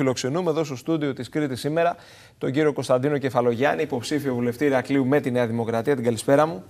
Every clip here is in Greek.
Φιλοξενούμε εδώ στο στούντιο της Κρήτη σήμερα τον κύριο Κωνσταντίνο Κεφαλογιάννη, υποψήφιο βουλευτή Ηρακλείου με τη Νέα Δημοκρατία. Την καλησπέρα μου.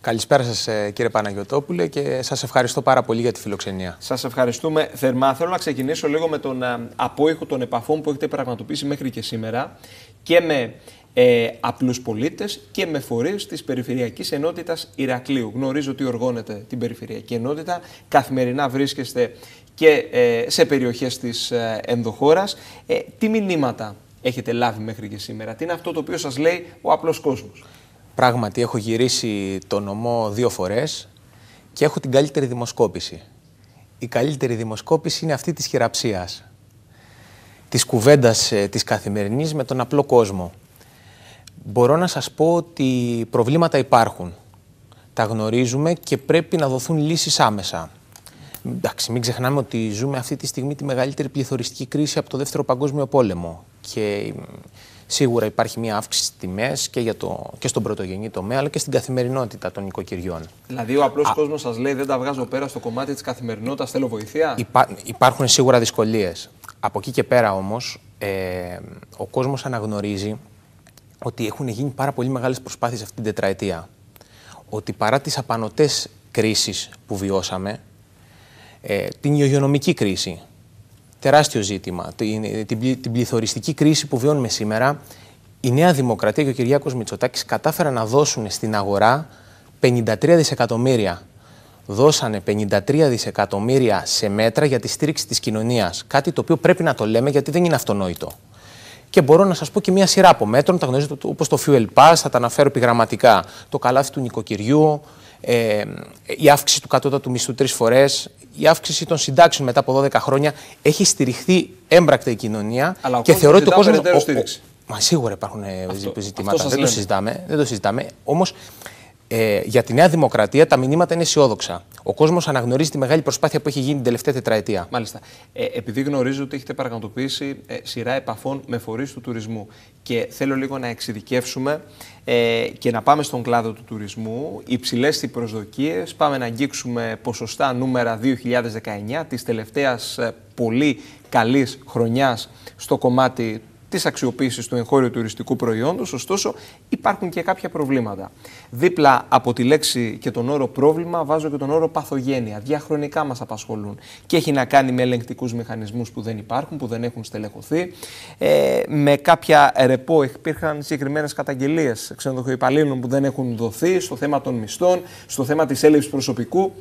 Καλησπέρα σας, ε, κύριε Παναγιοτόπουλε, και σας ευχαριστώ πάρα πολύ για τη φιλοξενία. Σας ευχαριστούμε θερμά. Θέλω να ξεκινήσω λίγο με τον ε, απόϊχο των επαφών που έχετε πραγματοποιήσει μέχρι και σήμερα και με ε, απλούς πολίτες και με φορείς της Περιφερειακής Ενότητας Ηρακλείου. Γνωρίζω ότι οργώνεται την Περιφερειακή Ενότητα. Καθημερινά βρίσκεστε και ε, σε περιοχές της ε, ενδοχώρας. Ε, τι μηνύματα έχετε λάβει μέχρι και σήμερα, τι είναι αυτό το οποίο σας λέει ο απλός κόσμος. Πράγματι έχω γυρίσει το νομό δύο φορές και έχω την καλύτερη δημοσκόπηση. Η καλύτερη δημοσκόπηση είναι αυτή της χειραψίας, της κουβέντας της καθημερινής με τον απλό κόσμο. Μπορώ να σας πω ότι προβλήματα υπάρχουν. Τα γνωρίζουμε και πρέπει να δοθούν λύσεις άμεσα εντάξει, μην ξεχνάμε ότι ζούμε αυτή τη στιγμή τη μεγαλύτερη πληθωριστική κρίση από το Δεύτερο Παγκόσμιο Πόλεμο. Και σίγουρα υπάρχει μια αύξηση στις τιμές και, για το, και στον πρωτογενή τομέα, αλλά και στην καθημερινότητα των οικοκυριών. Δηλαδή, ο απλός κόσμος σας λέει: Δεν τα βγάζω πέρα στο κομμάτι της καθημερινότητας, θέλω βοήθεια. Υπά, υπάρχουν σίγουρα δυσκολίες. Από εκεί και πέρα όμως, ε, ο κόσμος αναγνωρίζει ότι έχουν γίνει πάρα πολύ μεγάλες προσπάθειες αυτή την τετραετία. Ότι παρά τις απανοτές κρίσεις που βιώσαμε, ε, την υγειονομική κρίση, τεράστιο ζήτημα, την, ε, την, την πληθωριστική κρίση που βιώνουμε σήμερα, η Νέα Δημοκρατία και ο Κυριάκος Μητσοτάκης κατάφεραν να δώσουν στην αγορά 53 δισεκατομμύρια. Δώσανε 53 δισεκατομμύρια σε μέτρα για τη στήριξη της κοινωνίας. Κάτι το οποίο πρέπει να το λέμε γιατί δεν είναι αυτονόητο. Και μπορώ να σας πω και μία σειρά από μέτρων, τα γνωρίζετε όπως το Fuel Pass, θα τα αναφέρω επιγραμματικά. Το καλάθι του νοικοκυριού, ε, η αύξηση του κατώτατου μισθού τρεις φορές, η αύξηση των συντάξεων μετά από 12 χρόνια. Έχει στηριχθεί έμπρακτα η κοινωνία και θεωρώ ότι ο κόσμος. Μα σίγουρα υπάρχουν ε, αυτό, ζητήματα, δεν, το συζητάμε, δεν το συζητάμε. Όμως ε, για τη Νέα Δημοκρατία τα μηνύματα είναι αισιόδοξα. Ο κόσμος αναγνωρίζει τη μεγάλη προσπάθεια που έχει γίνει την τελευταία τετραετία. Μάλιστα. Ε, επειδή γνωρίζω ότι έχετε παρακατοποιήσει ε, σειρά επαφών με φορείς του τουρισμού και θέλω λίγο να εξειδικεύσουμε ε, και να πάμε στον κλάδο του τουρισμού. Υψηλές οι προσδοκίες. Πάμε να αγγίξουμε ποσοστά νούμερα 2019 της τελευταίας πολύ καλής χρονιάς στο κομμάτι τη αξιοποίηση του εγχώριου τουριστικού προϊόντος, ωστόσο υπάρχουν και κάποια προβλήματα. Δίπλα από τη λέξη και τον όρο πρόβλημα, βάζω και τον όρο παθογένεια. Διαχρονικά μας απασχολούν και έχει να κάνει με ελεγκτικούς μηχανισμούς που δεν υπάρχουν, που δεν έχουν στελεχωθεί. Ε, με κάποια ρεπό υπήρχαν συγκεκριμένες καταγγελίες ξενοδοχοϊπαλλήλων που δεν έχουν δοθεί στο θέμα των μισθών, στο θέμα της έλλειψης προσωπικού.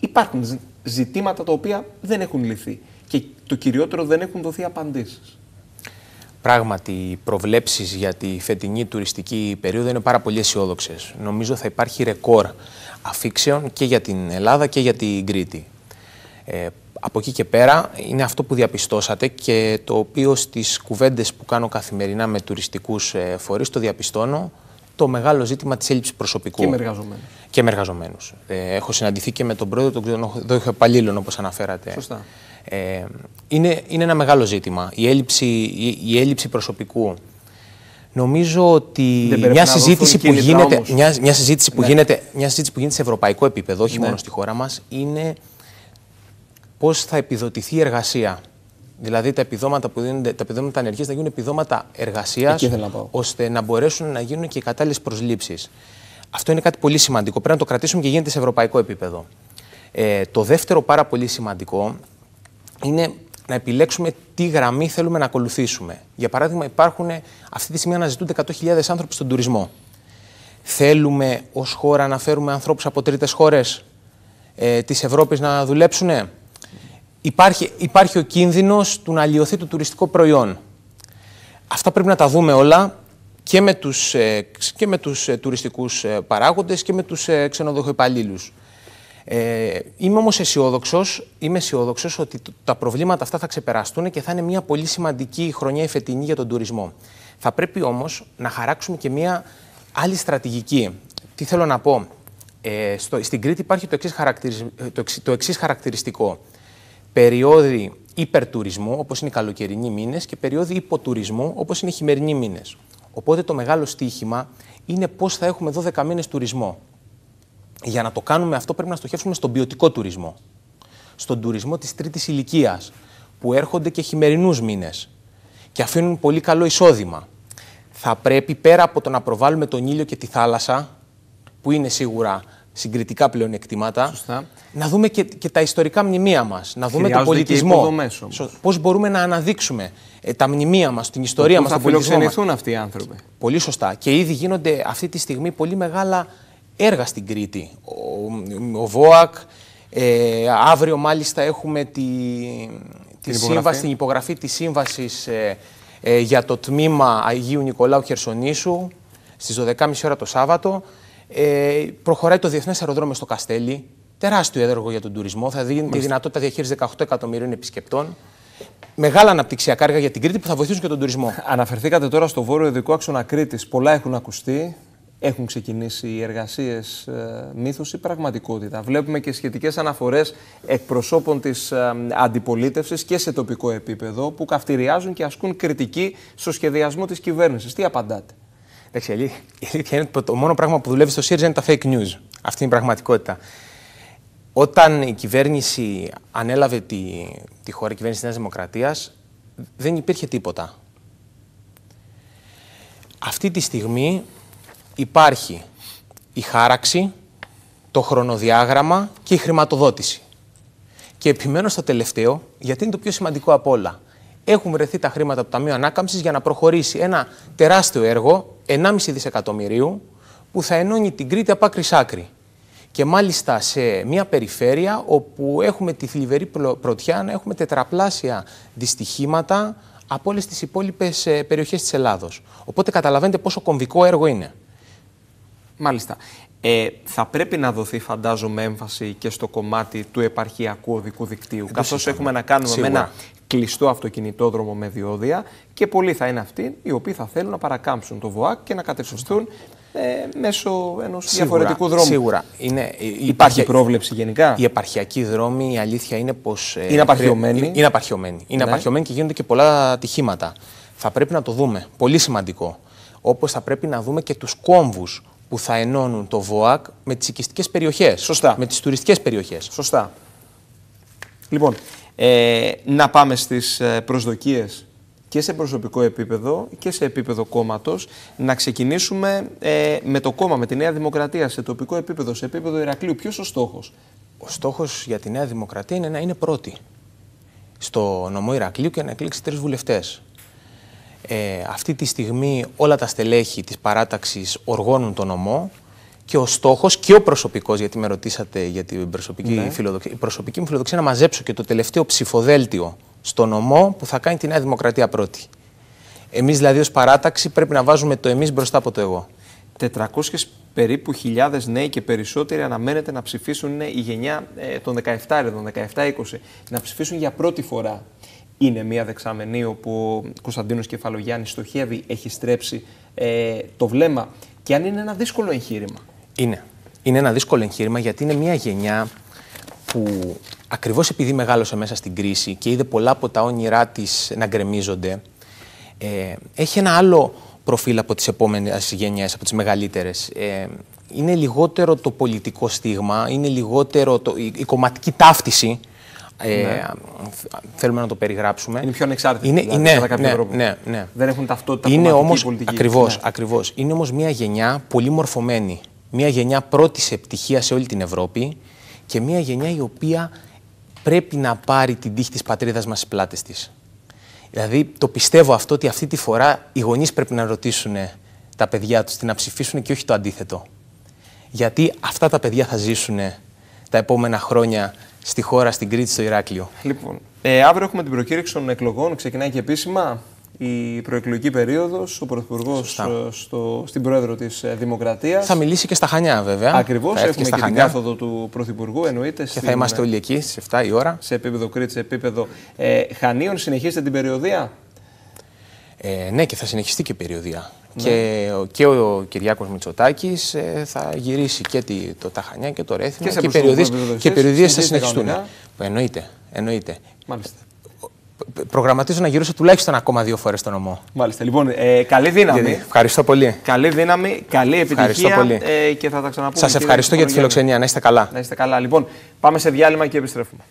Υπάρχουν ζητήματα τα οποία δεν έχουν λυθεί και το κυριότερο δεν έχουν δοθεί απαντήσεις. Πράγματι, οι προβλέψεις για τη φετινή τουριστική περίοδο είναι πάρα πολύ αισιόδοξες. Νομίζω θα υπάρχει ρεκόρ αφήξεων και για την Ελλάδα και για την Κρήτη. Ε, από εκεί και πέρα είναι αυτό που διαπιστώσατε και το οποίο στις κουβέντες που κάνω καθημερινά με τουριστικούς ε, φορείς το διαπιστώνω το μεγάλο ζήτημα της έλλειψης προσωπικού. Και με εργαζομένους. Ε, έχω συναντηθεί και με τον πρόεδρο των ξενοδοχείων υπαλλήλων όπως αναφέρατε. Σωστά. Ε, είναι, είναι ένα μεγάλο ζήτημα. Η έλλειψη, η, έλλειψη προσωπικού. Νομίζω ότι μια συζήτηση, που ναι. γίνεται, μια, που γίνεται, μια που γίνεται σε ευρωπαϊκό επίπεδο, όχι ναι. μόνο στη χώρα μας, είναι πώς θα επιδοτηθεί η εργασία. Δηλαδή τα επιδόματα που δίνονται, τα επιδόματα ανεργίας να γίνουν επιδόματα εργασίας, ώστε να μπορέσουν να γίνουν και οι κατάλληλες προσλήψεις. Αυτό είναι κάτι πολύ σημαντικό. Πρέπει να το κρατήσουμε και γίνεται σε ευρωπαϊκό επίπεδο. Ε, το δεύτερο πάρα πολύ σημαντικό είναι να επιλέξουμε τι γραμμή θέλουμε να ακολουθήσουμε. Για παράδειγμα, υπάρχουν αυτή τη στιγμή αναζητούνται 100.000 άνθρωποι στον τουρισμό. Θέλουμε ως χώρα να φέρουμε ανθρώπους από τρίτες χώρες ε, της Ευρώπης να δουλέψουν. Υπάρχει, υπάρχει ο κίνδυνος του να αλλοιωθεί το τουριστικό προϊόν. Αυτά πρέπει να τα δούμε όλα και με τους, ε, και με τους ε, τουριστικούς ε, παράγοντες και με τους ξενοδοχοϊπαλλήλους. Ε, είμαι όμως αισιόδοξος, είμαι ότι τα προβλήματα αυτά θα ξεπεραστούν και θα είναι μια πολύ σημαντική χρονιά η φετινή για τον τουρισμό. Θα πρέπει όμως να χαράξουμε και μια άλλη στρατηγική. Τι θέλω να πω. Ε, στο, στην Κρήτη υπάρχει το εξής ε, χαρακτηριστικό. Περιόδοι υπερτουρισμού, όπως είναι οι καλοκαιρινοί μήνες, και περιόδοι υποτουρισμού, όπως είναι οι χειμερινοί μήνες. Οπότε το μεγάλο στίχημα είναι πώς θα έχουμε 12 μήνες τουρισμό για να το κάνουμε αυτό πρέπει να στοχεύσουμε στον ποιοτικό τουρισμό. Στον τουρισμό της τρίτης ηλικίας, που έρχονται και χειμερινούς μήνες και αφήνουν πολύ καλό εισόδημα. Θα πρέπει πέρα από το να προβάλλουμε τον ήλιο και τη θάλασσα, που είναι σίγουρα συγκριτικά πλέον εκτιμάτα, Σωστά. να δούμε και, και τα ιστορικά μνημεία μας, να δούμε τον πολιτισμό. πώς μπορούμε να αναδείξουμε ε, τα μνημεία μας, την ιστορία μας, τον πολιτισμό μας. αυτοί οι άνθρωποι. Πολύ σωστά. Και ήδη γίνονται αυτή τη στιγμή πολύ μεγάλα έργα στην Κρήτη. Ο, ΒΟΑΚ, ε, αύριο μάλιστα έχουμε τη, τη σύμβαση, υπογραφή. την υπογραφή της σύμβασης ε, ε, για το τμήμα Αγίου Νικολάου Χερσονήσου στις 12.30 ώρα το Σάββατο. Ε, προχωράει το Διεθνές Αεροδρόμιο στο Καστέλι, τεράστιο έργο για τον τουρισμό, θα δίνει τη δυνατότητα διαχείρισης 18 εκατομμυρίων επισκεπτών. Μεγάλα αναπτυξιακά έργα για την Κρήτη που θα βοηθήσουν και τον τουρισμό. Αναφερθήκατε τώρα στο βόρειο ειδικό άξονα Κρήτης. Πολλά έχουν ακουστεί έχουν ξεκινήσει οι εργασίες ε, μύθου ή πραγματικότητα. Βλέπουμε και σχετικές αναφορές εκπροσώπων της ε, αντιπολίτευσης και σε τοπικό επίπεδο που καυτηριάζουν και ασκούν κριτική στο σχεδιασμό της κυβέρνησης. Τι απαντάτε. Εντάξει, η αλήθεια είναι ότι το μόνο πράγμα που δουλεύει στο ΣΥΡΙΖΑ είναι τα fake news. Αυτή είναι η πραγματικότητα. Όταν η κυβέρνηση ανέλαβε τη, τη χώρα, η κυβέρνηση της Νέας Δημοκρατίας, δεν υπήρχε τίποτα. Αυτή τη στιγμή υπάρχει η χάραξη, το χρονοδιάγραμμα και η χρηματοδότηση. Και επιμένω στο τελευταίο, γιατί είναι το πιο σημαντικό από όλα. Έχουν βρεθεί τα χρήματα από το Ταμείο Ανάκαμψης για να προχωρήσει ένα τεράστιο έργο, 1,5 δισεκατομμυρίου, που θα ενώνει την Κρήτη από άκρης άκρη. Και μάλιστα σε μια περιφέρεια όπου έχουμε τη θλιβερή πρωτιά να έχουμε τετραπλάσια δυστυχήματα από όλες τις υπόλοιπες ε, περιοχές της Ελλάδος. Οπότε καταλαβαίνετε πόσο κομβικό έργο είναι. Μάλιστα. Ε, θα πρέπει να δοθεί, φαντάζομαι, έμφαση και στο κομμάτι του επαρχιακού οδικού δικτύου. Καθώ έχουμε να κάνουμε με ένα κλειστό αυτοκινητόδρομο με διόδια και πολλοί θα είναι αυτοί οι οποίοι θα θέλουν να παρακάμψουν το ΒΟΑΚ και να κατευθυνθούν ε, μέσω ενός διαφορετικού δρόμου. Σίγουρα. Είναι, ε, υπάρχει, πρόβλεψη γενικά. Οι επαρχιακοί δρόμοι, η αλήθεια είναι πως. Ε, είναι απαρχιωμένοι. Ε, είναι απαρχιωμένοι. Είναι ναι. και γίνονται και πολλά ατυχήματα. Θα πρέπει να το δούμε. Πολύ σημαντικό. Όπως θα πρέπει να δούμε και τους κόμβους που θα ενώνουν το ΒΟΑΚ με τις οικιστικές περιοχές. Σωστά. Με τις τουριστικές περιοχές. Σωστά. Λοιπόν, ε, να πάμε στις ε, προσδοκίες και σε προσωπικό επίπεδο και σε επίπεδο κόμματος. Να ξεκινήσουμε ε, με το κόμμα, με τη Νέα Δημοκρατία, σε τοπικό επίπεδο, σε επίπεδο Ηρακλείου. Ποιος ο στόχος, Ο στόχος για τη Νέα Δημοκρατία είναι να είναι πρώτη στο νομό Ηρακλείου και να εκλέξει τρεις βουλευτές. Ε, αυτή τη στιγμή όλα τα στελέχη της παράταξης οργώνουν τον ομό και ο στόχος και ο προσωπικός γιατί με ρωτήσατε για την προσωπική, ναι. φιλοδοξία, η προσωπική μου φιλοδοξία να μαζέψω και το τελευταίο ψηφοδέλτιο στον νομό που θα κάνει τη Νέα Δημοκρατία πρώτη. εμείς δηλαδή ως παράταξη πρέπει να βάζουμε το εμείς μπροστά από το εγώ. 400 περίπου χιλιάδες νέοι και περισσότεροι αναμένεται να ψηφίσουν η γενιά ε, των 17 των 17-20, να ψηφίσουν για πρώτη φορά είναι μια δεξαμενή όπου ο Κωνσταντίνος Κεφαλογιάννης στοχεύει, έχει στρέψει ε, το βλέμμα και αν είναι ένα δύσκολο εγχείρημα. Είναι. Είναι ένα δύσκολο εγχείρημα γιατί είναι μια γενιά που ακριβώς επειδή μεγάλωσε μέσα στην κρίση και είδε πολλά από τα όνειρά της να γκρεμίζονται, ε, έχει ένα άλλο προφίλ από τις επόμενες γενιές, από τις μεγαλύτερες. Ε, είναι λιγότερο το πολιτικό στίγμα, είναι λιγότερο το, η κομματική ταύτιση ε, ναι. θέλουμε να το περιγράψουμε. Είναι πιο ανεξάρτητη Είναι, δηλαδή, ναι, κατά κάποιο ναι, τρόπο. Ναι, ναι. Δεν έχουν ταυτότητα είναι όμως, πολιτική. Ακριβώς, ναι. ακριβώς. Είναι όμως μια γενιά πολύ μορφωμένη. Μια γενιά πρώτης επιτυχίας σε όλη την Ευρώπη και μια γενιά η οποία πρέπει να πάρει την τύχη της πατρίδας μας στις πλάτες της. Δηλαδή το πιστεύω αυτό ότι αυτή τη φορά οι γονείς πρέπει να ρωτήσουν τα παιδιά τους, να ψηφίσουν και όχι το αντίθετο. Γιατί αυτά τα παιδιά θα ζήσουν τα επόμενα χρόνια στη χώρα, στην Κρήτη, στο Ηράκλειο. Λοιπόν, ε, αύριο έχουμε την προκήρυξη των εκλογών, ξεκινάει και επίσημα η προεκλογική περίοδος, ο Πρωθυπουργός ε, στην Πρόεδρο της ε, Δημοκρατίας. Θα μιλήσει και στα Χανιά, βέβαια. Ακριβώς. Έχουμε και, και την κάθοδο του Πρωθυπουργού, εννοείται. Και στην... θα είμαστε ε, όλοι εκεί στις 7 η ώρα. Σε επίπεδο Κρήτη, σε επίπεδο ε, Χανίων. Συνεχίζεται την περιοδία. Ε, ναι, και θα συνεχιστεί και η περιοδία. Ναι. Και, και ο Κυριάκος Μητσοτάκης ε, θα γυρίσει και τη, το Ταχανιά και το Ρέθινο και, οι περιοδίες θα συνεχιστούν. Εννοείται, εννοείται. Προγραμματίζω να γυρίσω τουλάχιστον ακόμα δύο φορές τον ομό. Μάλιστα. Λοιπόν, ε, καλή δύναμη. ευχαριστώ πολύ. Καλή δύναμη, καλή επιτυχία. Ε, και θα τα ξαναπούμε. Σας ευχαριστώ για τη φιλοξενία. Να είστε καλά. Να είστε καλά. Λοιπόν, πάμε σε διάλειμμα και επιστρέφουμε.